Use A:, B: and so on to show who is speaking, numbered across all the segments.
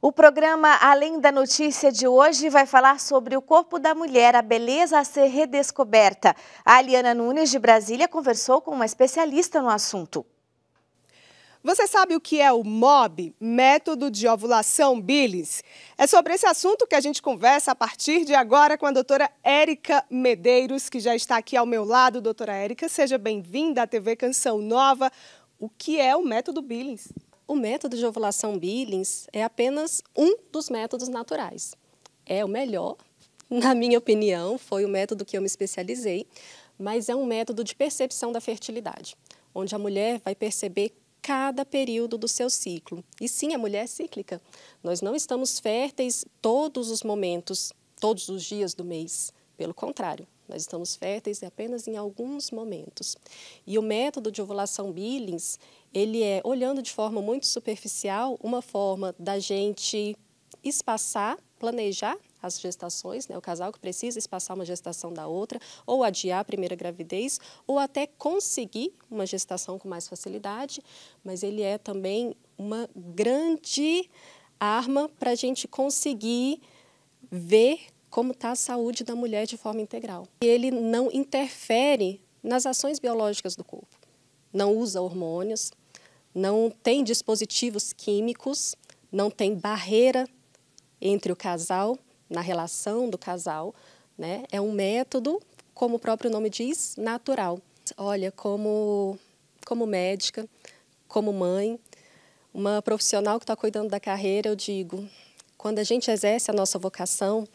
A: O programa Além da Notícia de hoje vai falar sobre o corpo da mulher, a beleza a ser redescoberta. A Aliana Nunes, de Brasília, conversou com uma especialista no assunto. Você sabe o que é o MOB, método de ovulação Billings? É sobre esse assunto que a gente conversa a partir de agora com a doutora Érica Medeiros, que já está aqui ao meu lado. Doutora Érica, seja bem-vinda à TV Canção Nova. O que é o método Billings? O método de ovulação Billings
B: é apenas um dos métodos naturais. É o melhor, na minha opinião, foi o método que eu me especializei, mas é um método de percepção da fertilidade, onde a mulher vai perceber cada período do seu ciclo. E sim, a mulher é cíclica. Nós não estamos férteis todos os momentos, todos os dias do mês. Pelo contrário, nós estamos férteis apenas em alguns momentos. E o método de ovulação Billings, ele é, olhando de forma muito superficial, uma forma da gente espaçar, planejar as gestações, né, o casal que precisa espaçar uma gestação da outra, ou adiar a primeira gravidez, ou até conseguir uma gestação com mais facilidade, mas ele é também uma grande arma para a gente conseguir ver como está a saúde da mulher de forma integral. ele não interfere nas ações biológicas do corpo. Não usa hormônios, não tem dispositivos químicos, não tem barreira entre o casal, na relação do casal. Né? É um método, como o próprio nome diz, natural. Olha, como, como médica, como mãe, uma profissional que está cuidando da carreira, eu digo, quando a gente exerce a nossa vocação,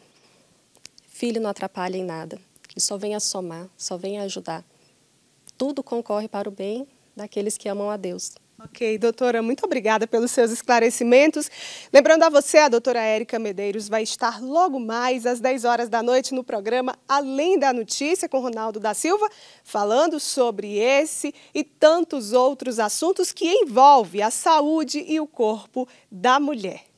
B: filho não atrapalha em nada, que só venha somar, só venha ajudar. Tudo concorre para o bem
A: daqueles que amam a Deus. Ok, doutora, muito obrigada pelos seus esclarecimentos. Lembrando a você, a doutora Érica Medeiros vai estar logo mais às 10 horas da noite no programa Além da Notícia, com Ronaldo da Silva, falando sobre esse e tantos outros assuntos que envolvem a saúde e o corpo da mulher.